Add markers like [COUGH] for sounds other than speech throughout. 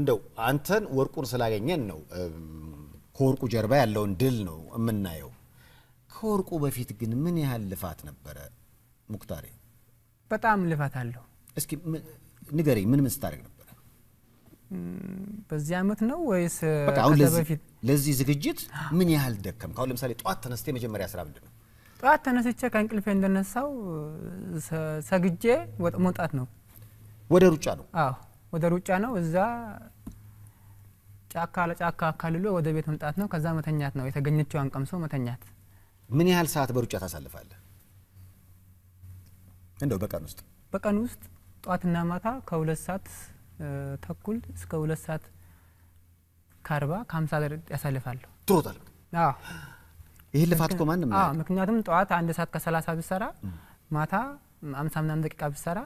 እንደው አንተን ወርቁን ስላገኘን ነው ከወርቁ ጀርባ ያለውን ድል ነው የምናየው። ከወርቁ በፊት ግን ምን ያህል ልፋት ነበረ ሙክታሬ? በጣም ልፋት አለው። እስኪ ንገረኝ፣ ምን ምን ስታደርግ ነበረ? በዚህ አመት ነው ወይስ በፊት? ለዚህ ዝግጅት ምን ያህል ደከም? ካሁን ለምሳሌ ጠዋት ተነስቴ የመጀመሪያ ስራ ምንድን ነው? ጠዋት ተነስቼ ከእንቅልፌ እንደነሳው ሰግጄ መውጣት ነው። ወደ ሩጫ ነው? አዎ ወደ ሩጫ ነው። እዛ ጫካ ለጫካ አካልሎ ወደ ቤት መምጣት ነው። ከዛ መተኛት ነው። የተገኘችው አንቀምሶ መተኛት። ምን ያህል ሰዓት በሩጫ ታሳልፋለህ? እንደው በቀን ውስጥ በቀን ውስጥ ጠዋትና ማታ ከሁለት ሰዓት ተኩል እስከ ሁለት ሰዓት ከአርባ ከሀምሳ ያሳልፋለሁ። ትሮጣል። ይህን ልፋት እኮ ማንም ምክንያቱም ጠዋት አንድ ሰዓት ከሰላሳ ብሰራ ማታ አምሳ ምናምን ደቂቃ ብሰራ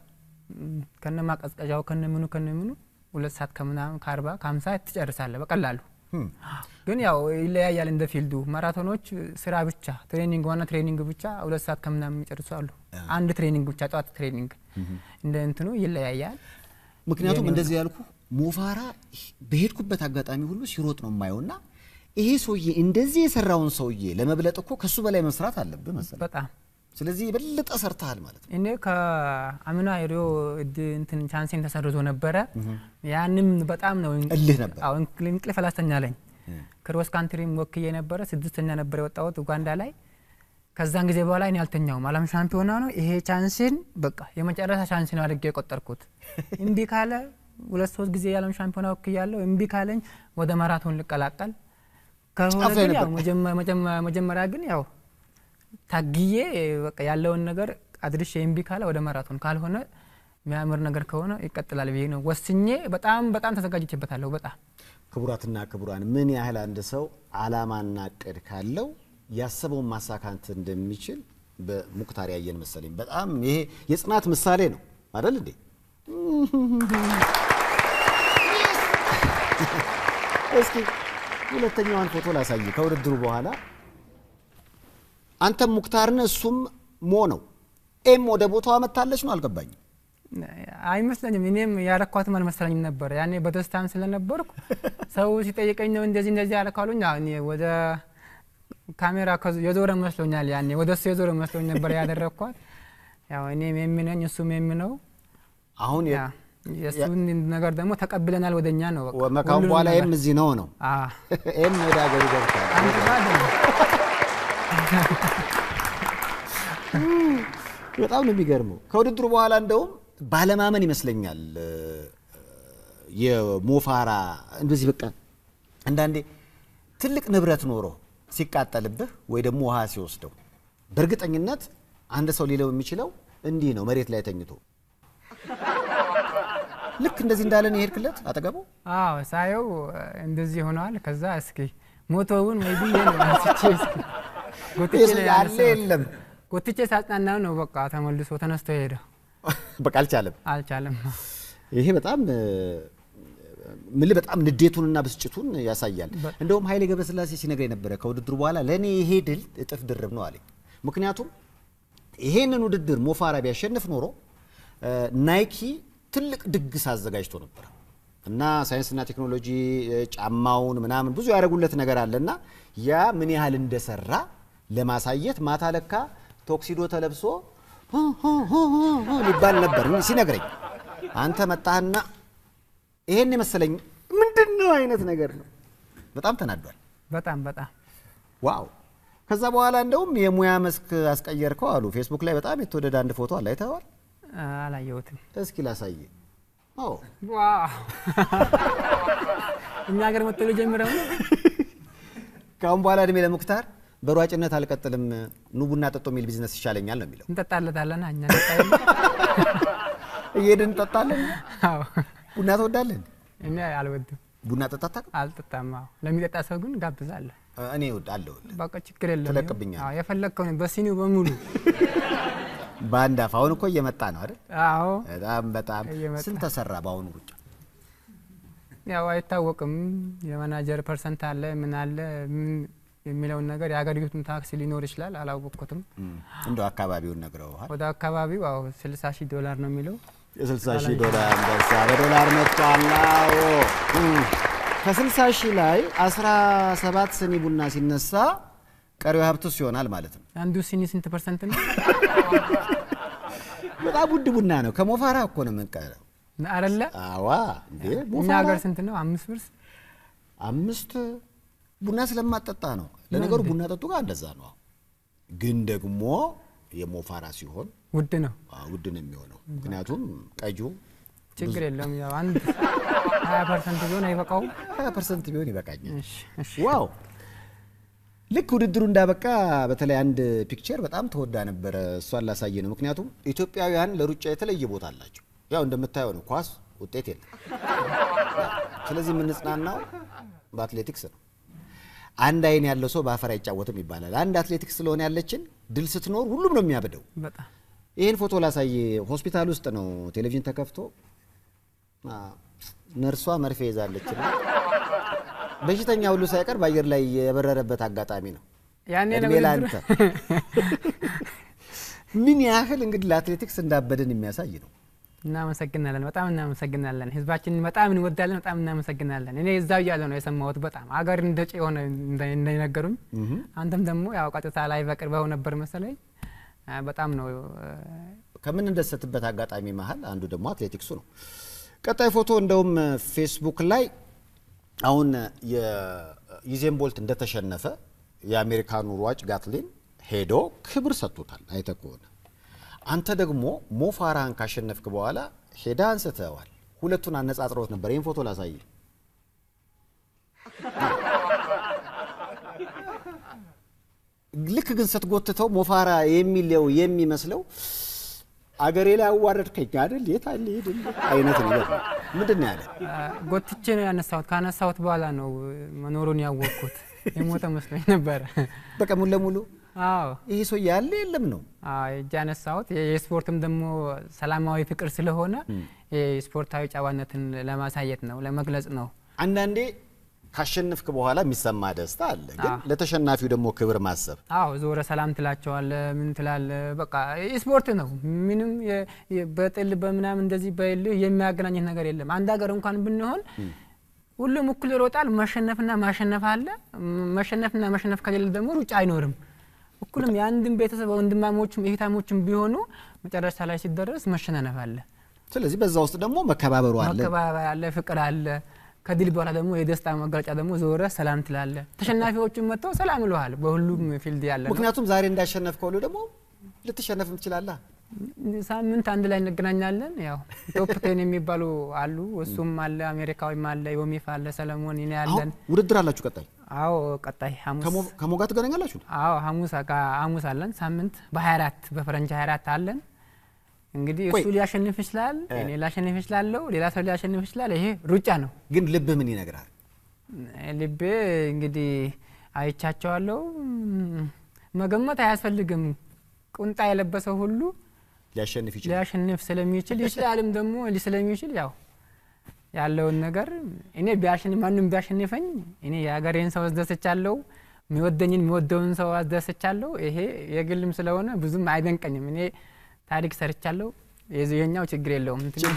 ከነ ማቀዝቀዣው ከነ ምኑ ከነ ምኑ ሁለት ሰዓት ከምናምን ከአርባ ከሀምሳ ትጨርሳለ በቀላሉ። ግን ያው ይለያያል እንደ ፊልዱ። ማራቶኖች ስራ ብቻ ትሬኒንግ፣ ዋና ትሬኒንግ ብቻ ሁለት ሰዓት ከምናምን ይጨርሱ አሉ። አንድ ትሬኒንግ ብቻ ጠዋት ትሬኒንግ እንደ እንትኑ ይለያያል። ምክንያቱም እንደዚህ ያልኩ ሞፋራ በሄድኩበት አጋጣሚ ሁሉ ሲሮጥ ነው የማየው እና ይሄ ሰውዬ እንደዚህ የሰራውን ሰውዬ ለመብለጥ እኮ ከሱ በላይ መስራት አለብህ መሰለኝ በጣም ስለዚህ የበለጠ ሰርተሃል ማለት ነው። እኔ ከአምና የሪዮ እንትን ቻንሴን ተሰርዞ ነበረ። ያንም በጣም ነው እልህ ነበር። አዎ እንቅልፍ ለኝ ክሮስ ካንትሪም ወክዬ ነበረ፣ ስድስተኛ ነበር የወጣሁት ኡጋንዳ ላይ። ከዛን ጊዜ በኋላ እኔ አልተኛውም። ዓለም ሻምፒዮና ነው ይሄ ቻንሴን፣ በቃ የመጨረሻ ቻንሴ ነው አድርጌ የቆጠርኩት። እምቢ ካለ ሁለት ሶስት ጊዜ የዓለም ሻምፒዮና ወክያለሁ። እምቢ ካለኝ ወደ ማራቶን ልቀላቀል ከሆነ ግን ያው መጀመሪያ ግን ያው ታግዬ በቃ ያለውን ነገር አድርሽ እምቢ ካለ ወደ ማራቶን ካልሆነ የሚያምር ነገር ከሆነ ይቀጥላል ብዬ ነው ወስኜ በጣም በጣም ተዘጋጅቼበታለሁ። በጣም ክቡራትና ክቡራን ምን ያህል አንድ ሰው አላማና እቅድ ካለው ያሰበውን ማሳካት እንደሚችል በሙክታር ያየን መሰለኝ። በጣም ይሄ የጽናት ምሳሌ ነው አደል እንዴ? [LAUGHS] እስኪ ሁለተኛዋን ፎቶ ላሳይ ከውድድሩ በኋላ አንተም ሙክታርን እሱም ሞ ነው። ኤም ወደ ቦታው አመታለች ነው። አልገባኝ አይመስለኝም። እኔም ያረኳትም አልመሰለኝም ነበር። ያኔ በደስታም ስለነበርኩ [LAUGHS] ሰው ሲጠይቀኝ ነው እንደዚህ እንደዚህ ያለካሉኝ እኔ ወደ ካሜራ የዞረ መስሎኛል። ያኔ ወደ እሱ የዞረ መስሎኝ ነበር ያደረግኳት። ያው እኔም የሚነኝ እሱም የሚነው አሁን የእሱን ነገር ደግሞ ተቀብለናል። ወደ እኛ ነው መካሁን በኋላ ኤም እዚህ ነው ነው [LAUGHS] ኤም ወደ ሀገር ገብታል [LAUGHS] [LAUGHS] በጣም ነው የሚገርመው። ከውድድሩ በኋላ እንደውም ባለማመን ይመስለኛል የሞፋራ እንደዚህ በቃ አንዳንዴ ትልቅ ንብረት ኖሮ ሲቃጠልብህ ወይ ደግሞ ውሃ ሲወስደው በእርግጠኝነት አንድ ሰው ሊለው የሚችለው እንዲህ ነው መሬት ላይ ተኝቶ ልክ እንደዚህ እንዳለን የሄድክለት አጠገቡ? ሳየው እንደዚህ ሆነዋል። ከዛ እስኪ ሞቶውን ወይ ብዬ ነው አንስቼ እስኪ የለም። ጎትቼ ሳጽናናው ነው በቃ ተመልሶ ተነስቶ ሄደ። [LAUGHS] በቃ አልቻለም አልቻለም። ይሄ በጣም ምን በጣም ንዴቱንና ብስጭቱን ያሳያል። እንደውም ኃይሌ ገብረስላሴ ሲነግር የነበረ ከውድድሩ በኋላ ለእኔ ይሄ ድል እጥፍ ድርብ ነው አለኝ። ምክንያቱም ይሄንን ውድድር ሞፋራ ቢያሸንፍ ኖሮ ናይኪ ትልቅ ድግስ አዘጋጅቶ ነበር እና ሳይንስና ቴክኖሎጂ ጫማውን ምናምን ብዙ ያደረጉለት ነገር አለና ያ ምን ያህል እንደሰራ ለማሳየት ማታ ለካ ቶክሲዶ ተለብሶ ሊባል ነበር ሲነግረኝ፣ አንተ መጣህና ይሄን የመሰለኝ ምንድን ነው አይነት ነገር ነው። በጣም ተናዷል። በጣም በጣም ዋው። ከዛ በኋላ እንደውም የሙያ መስክ አስቀየርከው አሉ። ፌስቡክ ላይ በጣም የተወደደ አንድ ፎቶ አለ። አይተኸዋል? አላየሁትም። እስኪ ላሳየ። እኛ ሀገር መጥቶ ጀምረው። ከአሁን በኋላ እድሜ ለሙክታር በሯጭነት አልቀጥልም፣ ኑ ቡና ጠጡ የሚል ቢዝነስ ይሻለኛል ነው የሚለው። እንጠጣለታለና እኛ እየሄድን እንጠጣለን። ቡና ትወዳለን? እኔ አልወድም። ቡና ጠጣታ አልጠጣም። ለሚጠጣ ሰው ግን ጋብዛለሁ። እኔ እወዳለሁ። በቃ ችግር የለም። ትለቅብኛል። የፈለግከውን በሲኒው በሙሉ በአንድ አፍ። አሁን እኮ እየመጣ ነው አይደል? አዎ። በጣም በጣም ስንት ተሰራ በአሁኑ ሩጫ? ያው አይታወቅም። የማናጀር ፐርሰንት አለ ምን አለ የሚለውን ነገር የሀገሪቱን ታክስ ሊኖር ይችላል፣ አላወቅኩትም። እንደ አካባቢውን ነግረውሃል? ወደ አካባቢው አዎ፣ ስልሳ ሺህ ዶላር ነው የሚለው። የስልሳ ሺህ ዶላር ደሳ በዶላር መጥቷል። ከስልሳ ሺህ ላይ አስራ ሰባት ስኒ ቡና ሲነሳ ቀሪው ሀብቱስ ይሆናል ማለት ነው። አንዱ ስኒ ስንት ፐርሰንት ነው? በጣም ውድ ቡና ነው። ከሞፋራ እኮ ነው የምንቀረው አረለ አዋ፣ እንዴ ሞፋራ ስንት ነው? አምስት ብርስ አምስት ቡና ስለማጠጣ ነው። ለነገሩ ቡና ጠጡ ጋር እንደዛ ነው። ግን ደግሞ የሞፋራ ሲሆን ውድ ነው፣ ውድ ነው የሚሆነው። ምክንያቱም ቀጁ ችግር የለውም ያው አንድ ሀያ ፐርሰንት ቢሆን አይበቃውም። ሀያ ፐርሰንት ቢሆን ይበቃኛል። ዋው ልክ ውድድሩ እንዳበቃ በተለይ አንድ ፒክቸር በጣም ተወዳ ነበረ። እሷን ላሳየ ነው። ምክንያቱም ኢትዮጵያውያን ለሩጫ የተለየ ቦታ አላቸው። ያው እንደምታየው ነው፣ ኳስ ውጤት የለም። ስለዚህ የምንጽናናው በአትሌቲክስ ነው። አንድ አይን ያለው ሰው በአፈር አይጫወትም ይባላል። አንድ አትሌቲክስ ስለሆነ ያለችን ድል ስትኖር ሁሉም ነው የሚያብደው። ይህን ፎቶ ላሳይ። ሆስፒታል ውስጥ ነው ቴሌቪዥን ተከፍቶ ነርሷ መርፌ ይዛለች። በሽተኛ ሁሉ ሳይቀር በአየር ላይ የበረረበት አጋጣሚ ነው። እድሜ ለአንተ [LAUGHS] ምን ያህል እንግዲህ ለአትሌቲክስ እንዳበደን የሚያሳይ ነው። እናመሰግናለን። በጣም እናመሰግናለን። ህዝባችንን በጣም እንወዳለን። በጣም እናመሰግናለን። እኔ እዛው እያለ ነው የሰማሁት። በጣም አገር እንደጭ የሆነ እንደነገሩኝ፣ አንተም ደግሞ ያው ቀጥታ ላይ በቅርበው ነበር መሰለኝ። በጣም ነው ከምንደሰትበት አጋጣሚ መሀል አንዱ ደግሞ አትሌቲክሱ ነው። ቀጣይ ፎቶ እንደውም ፌስቡክ ላይ አሁን የዩዜን ቦልት እንደተሸነፈ የአሜሪካኑ ሯጭ ጋትሊን ሄዶ ክብር ሰጥቶታል። አይተ ከሆነ አንተ ደግሞ ሞፋራህን ካሸነፍክ በኋላ ሄዳ አንስተዋል። ሁለቱን አነጻጽረውት ነበር። ይህን ፎቶ ላሳይ። ልክ ግን ስትጎትተው ሞፋራ የሚለው የሚመስለው አገሬ ላይ አዋረድከኝ አይደል የት አለ አይነት ነገር ምንድን ነው ያለ። ጎትቼ ነው ያነሳሁት። ካነሳሁት በኋላ ነው መኖሩን ያወቅኩት። የሞተ መስሎኝ ነበረ። በቃ ሙሉ ለሙሉ ይሄ ሰው ያለ የለም ነው እጅ ያነሳሁት። የስፖርትም ደግሞ ሰላማዊ ፍቅር ስለሆነ የስፖርታዊ ጨዋነትን ለማሳየት ነው፣ ለመግለጽ ነው። አንዳንዴ ካሸነፍክ በኋላ የሚሰማ ደስታ አለ፣ ግን ለተሸናፊው ደግሞ ክብር ማሰብ። አዎ ዞረ ሰላም ትላቸዋለ፣ ምን ትላለ። በቃ ስፖርት ነው። ምንም በጥል በምናምን እንደዚህ በልህ የሚያገናኘት ነገር የለም። አንድ ሀገር እንኳን ብንሆን ሁሉም እኩል ይሮጣል። መሸነፍና ማሸነፍ አለ። መሸነፍና መሸነፍ ከሌለ ደግሞ ሩጫ አይኖርም። እኩልም የአንድም ቤተሰብ ወንድማሞችም እህታሞችም ቢሆኑ መጨረሻ ላይ ሲደረስ መሸናነፍ አለ። ስለዚህ በዛ ውስጥ ደግሞ መከባበሩ አለ፣ መከባበር አለ፣ ፍቅር አለ። ከድል በኋላ ደግሞ የደስታ መገለጫ ደግሞ ዞረ ሰላም ትላለ። ተሸናፊዎቹም መጥተው ሰላም ልሃል በሁሉም ፊልድ ያለ ምክንያቱም ዛሬ እንዳሸነፍ ከሆኑ ደግሞ ልትሸነፍም ትችላለ። ሳምንት አንድ ላይ እንገናኛለን። ያው ቶፕቴን የሚባሉ አሉ፣ እሱም አለ፣ አሜሪካዊም አለ፣ ዮሚፍ አለ፣ ሰለሞን ይኔ ያለን ውድድር አላችሁ ቀጣይ አዎ ቀጣይ ከሞ ጋር ትገናኛላችሁ? አዎ ሐሙስ አለን። ሳምንት በ24 በፈረንጅ 24 አለን። እንግዲህ እሱ ሊያሸንፍ ይችላል፣ እኔ ላሸንፍ ይችላለሁ፣ ሌላ ሰው ሊያሸንፍ ይችላል። ይሄ ሩጫ ነው። ግን ልብ ምን ይነግራል? ልቤ እንግዲህ አይቻቸዋለሁ። መገመት አያስፈልግም። ቁንጣ የለበሰው ሁሉ ሊያሸንፍ ስለሚችል ይችላልም ደግሞ ስለሚችል ያው ያለውን ነገር እኔ ቢያሸን ማንም ቢያሸንፈኝ እኔ የሀገሬን ሰው አስደስቻለሁ፣ የሚወደኝን የሚወደውን ሰው አስደስቻለሁ። ይሄ የግልም ስለሆነ ብዙም አይደንቀኝም። እኔ ታሪክ ሰርቻለሁ። የኛው ችግር የለውም።